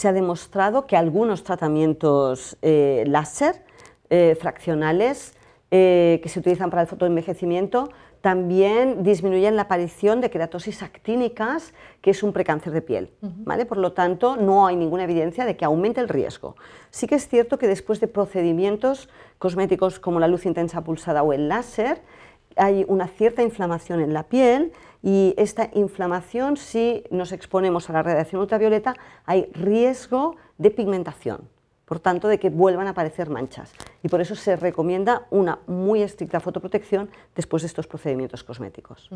se ha demostrado que algunos tratamientos eh, láser eh, fraccionales eh, que se utilizan para el fotoenvejecimiento también disminuyen la aparición de queratosis actínicas, que es un precáncer de piel. ¿vale? Por lo tanto, no hay ninguna evidencia de que aumente el riesgo. Sí que es cierto que después de procedimientos cosméticos como la luz intensa pulsada o el láser, hay una cierta inflamación en la piel y esta inflamación, si nos exponemos a la radiación ultravioleta, hay riesgo de pigmentación, por tanto, de que vuelvan a aparecer manchas. Y por eso se recomienda una muy estricta fotoprotección después de estos procedimientos cosméticos.